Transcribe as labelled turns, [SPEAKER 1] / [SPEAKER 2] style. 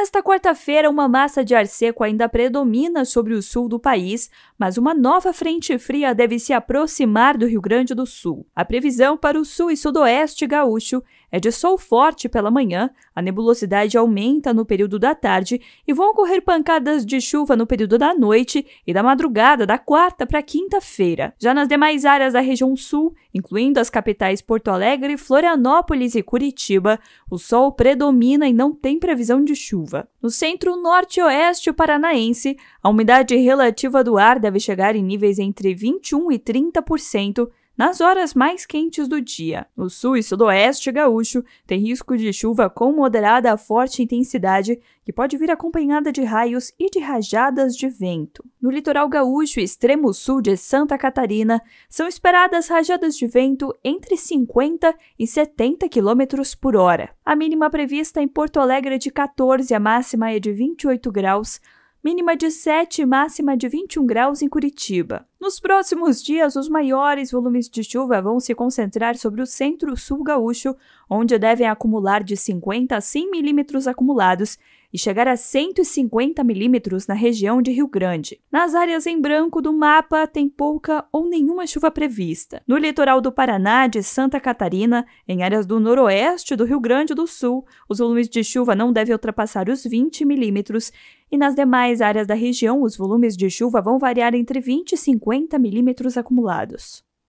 [SPEAKER 1] Nesta quarta-feira, uma massa de ar seco ainda predomina sobre o sul do país, mas uma nova frente fria deve se aproximar do Rio Grande do Sul. A previsão para o sul e sudoeste gaúcho é de sol forte pela manhã, a nebulosidade aumenta no período da tarde e vão ocorrer pancadas de chuva no período da noite e da madrugada da quarta para quinta-feira. Já nas demais áreas da região sul, incluindo as capitais Porto Alegre, Florianópolis e Curitiba, o sol predomina e não tem previsão de chuva chuva. No centro norte-oeste paranaense, a umidade relativa do ar deve chegar em níveis entre 21 e 30% nas horas mais quentes do dia. No sul e sudoeste gaúcho, tem risco de chuva com moderada a forte intensidade, que pode vir acompanhada de raios e de rajadas de vento. No litoral gaúcho e extremo sul de Santa Catarina, são esperadas rajadas de vento entre 50 e 70 km por hora. A mínima prevista em Porto Alegre é de 14, a máxima é de 28 graus, mínima de 7 e máxima de 21 graus em Curitiba. Nos próximos dias, os maiores volumes de chuva vão se concentrar sobre o centro-sul gaúcho, onde devem acumular de 50 a 100 milímetros acumulados e chegar a 150 milímetros na região de Rio Grande. Nas áreas em branco do mapa, tem pouca ou nenhuma chuva prevista. No litoral do Paraná, de Santa Catarina, em áreas do noroeste do Rio Grande do Sul, os volumes de chuva não devem ultrapassar os 20 milímetros e nas demais áreas da região os volumes de chuva vão variar entre 20 e 50 milímetros acumulados.